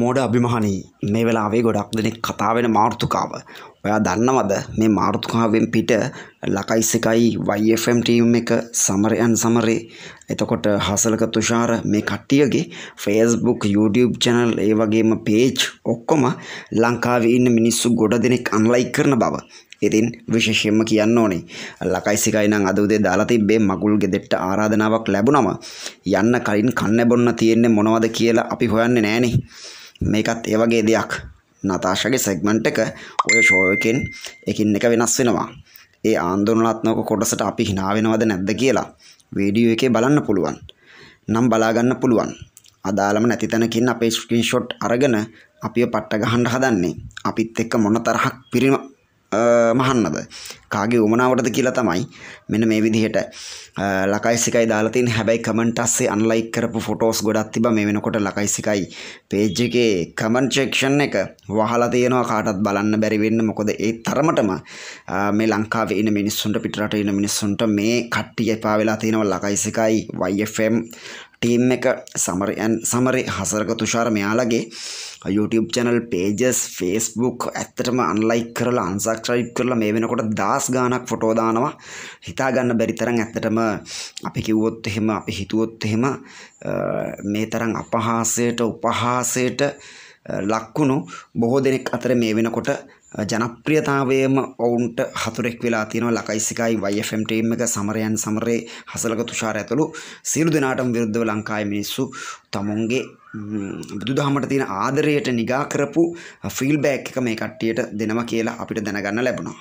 මෝඩ අභිමහනී මේ වෙලාවේ ගොඩක් දෙනෙක් කතාාවෙන මාර්ථකාව ඔයා දන්නවද මේ මාර්ථකාවෙන් පිට ලකයිසිකයි වFම් ටීම් එක සමරයන් සමරේ එතකොට හසලක තුෂාර මේ කට්ටියගේ ෆේස්බුක් YouTube චැනල් ඒ වගේම පේජ් ඔක්කොම ලංකාවේ ඉන්න මිනිස්සු ගොඩ දෙනෙක් අන්ලයි කරන බව ඉතින් විශේෂයෙන්ම කියන්න ඕනේ ලකයිසිකයි නම් අද උදේ දාලා තිබ්බේ මගුල් ගෙදෙට්ට ආරාධනාවක් ලැබුණම යන්න කලින් කන්න බොන්න තියෙන්නේ මොනවද කියලා අපි හොයන්නේ නැහනේ මේකත් ඒ වගේ දෙයක් නතාෂාගේ සෙග්මන්ට් එක ඔය ෂෝ එකෙන් එකින් එක වෙනස් වෙනවා ඒ ආන්දෝලනාත්මක කොටසට අපි hina වෙනවද නැද්ද කියලා වීඩියෝ එකේ බලන්න පුළුවන් නම් බලා ගන්න පුළුවන් අදාළම නැති තැනකින් අපේ ස්ක්‍රීන්ෂොට් අරගෙන අපිව පට්ට ගහන්න හදන්නේ අපිත් එක්ක මොන තරහක් පිරිම මහන්නද කාගේ උමනාවටද කියලා තමයි මෙන්න මේ විදිහට ලකයිසිකයි දාලතින් හැබැයි කමෙන්ට් අස්සේ අන්ලයික් කරපු ෆොටෝස් ගොඩක් තිබා මේ වෙනකොට ලකයිසිකයි පේජ් එකේ කමෙන්ට් සෙක්ෂන් එක වහලා තියෙනවා කාටවත් බලන්න බැරි වෙන්න මොකද ඒ තරමටම මේ ලංකාවේ ඉන්න මිනිස්සුන්ට පිටරට ඉන්න මිනිස්සුන්ට මේ කට්ටිය එපා වෙලා තියෙනවා ලකයිසිකයි YFM ටීම් එක සමරයන් සමරි හසරක තුෂාර මෙයාලගේ YouTube චැනල් පේජස් ෆස්බුක් ඇත්තටම අන්ලයික් කරලා අන්සක්්‍රයිප් කරලා මේ වෙනකොට දස් ගානක් ෆොටෝදානවා හිතාගන්න බැරිතරං ඇත්තටම අපි කිව්වොත් එහෙම අපි හිතුවොත් එහෙම මේ තරම් අපහාසයට උපහාසයට ලක්කුණු බොහෝ දෙනෙක් අතර මේ වෙනකොට ජනප්‍රියතාවයම ඔවුන්ට හතුරෙක් වෙලා තියෙනවා ලකයිසිකයි වයිFM ටීම් එක සමරයන් සමරේ හසලක තුෂාර ඇතුළු සියලු දෙනාටම විරුද්ධව ලංකාවේ මිනිස්සු තමුන්ගේ බුදුදහමට තියෙන ආදරයට නිගා කරපු ෆීල්බෑක් එක මේ කට්ටියට දෙනවා කියලා අපිට දැනගන්න ලැබුණා